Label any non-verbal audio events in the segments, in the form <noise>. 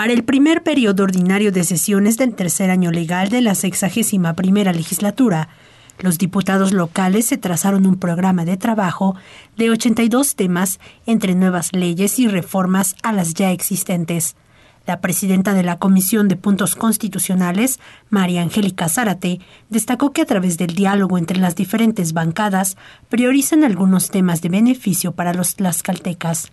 para el primer periodo ordinario de sesiones del tercer año legal de la sexagésima primera legislatura, los diputados locales se trazaron un programa de trabajo de 82 temas entre nuevas leyes y reformas a las ya existentes. La presidenta de la Comisión de Puntos Constitucionales, María Angélica Zárate, destacó que a través del diálogo entre las diferentes bancadas priorizan algunos temas de beneficio para los tlaxcaltecas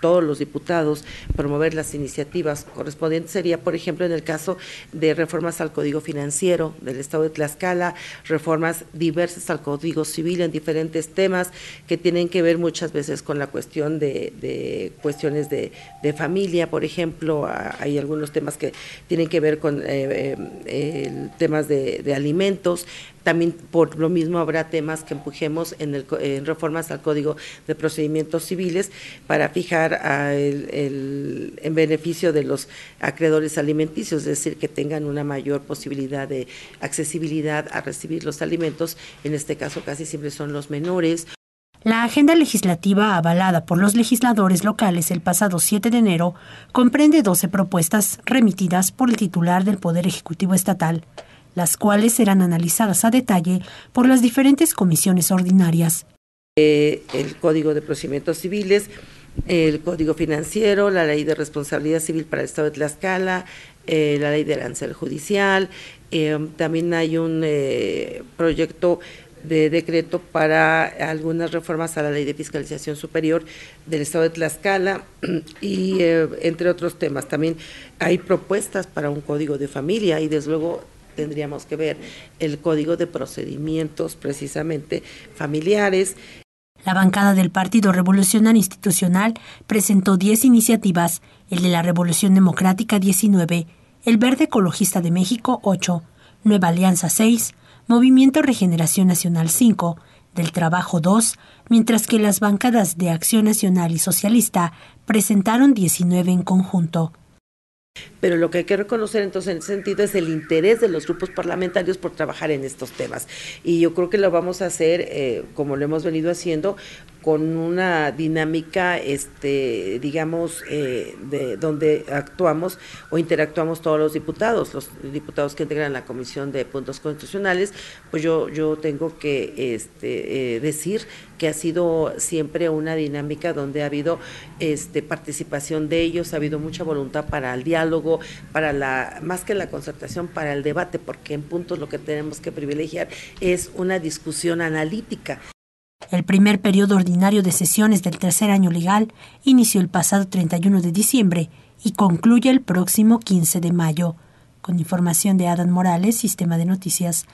todos los diputados promover las iniciativas correspondientes sería, por ejemplo, en el caso de reformas al Código Financiero del Estado de Tlaxcala, reformas diversas al Código Civil en diferentes temas que tienen que ver muchas veces con la cuestión de, cuestiones de, familia, por ejemplo, hay algunos temas que tienen que ver con eh, eh, temas de alimentos, también por lo mismo habrá temas que empujemos en, reformas al Código de Procedimientos Civiles para fijar el, en beneficio de los acreedores alimenticios, es decir, que tengan una mayor posibilidad de accesibilidad a recibir los alimentos. En este caso casi siempre son los menores. La agenda legislativa avalada por los legisladores locales el pasado 7 de enero comprende 12 propuestas remitidas por el titular del Poder Ejecutivo Estatal las cuales serán analizadas a detalle por las diferentes comisiones ordinarias. Eh, el Código de Procedimientos Civiles, el Código Financiero, la Ley de Responsabilidad Civil para el Estado de Tlaxcala, eh, la Ley de Arancel Judicial. Eh, también hay un proyecto de decreto para algunas reformas a la ley de fiscalización superior del estado de Tlaxcala <clears throat> y entre otros temas. También hay propuestas para un código de familia y desde luego tendríamos que ver el código de procedimientos precisamente familiares. La bancada del Partido Revolucionario Institucional presentó 10 iniciativas, el de la Revolución Democrática 19, el Verde Ecologista de México 8, Nueva Alianza 6, Movimiento Regeneración Nacional 5, del Trabajo 2, mientras que las bancadas de Acción Nacional y Socialista presentaron 19 en conjunto. Pero lo que hay que reconocer entonces en ese sentido es el interés de los grupos parlamentarios por trabajar en estos temas. Y yo creo que lo vamos a hacer, eh, como lo hemos venido haciendo, con una dinámica, este, digamos, eh, de donde actuamos o interactuamos todos los diputados, los diputados que integran la Comisión de Puntos Constitucionales, pues yo, tengo que este, eh, decir que ha sido siempre una dinámica donde ha habido este, participación de ellos, ha habido mucha voluntad para el diálogo, para la, más que la concertación, para el debate, porque en puntos lo que tenemos que privilegiar es una discusión analítica. El primer periodo ordinario de sesiones del tercer año legal inició el pasado 31 de diciembre y concluye el próximo 15 de mayo. Con información de Adam Morales, Sistema de Noticias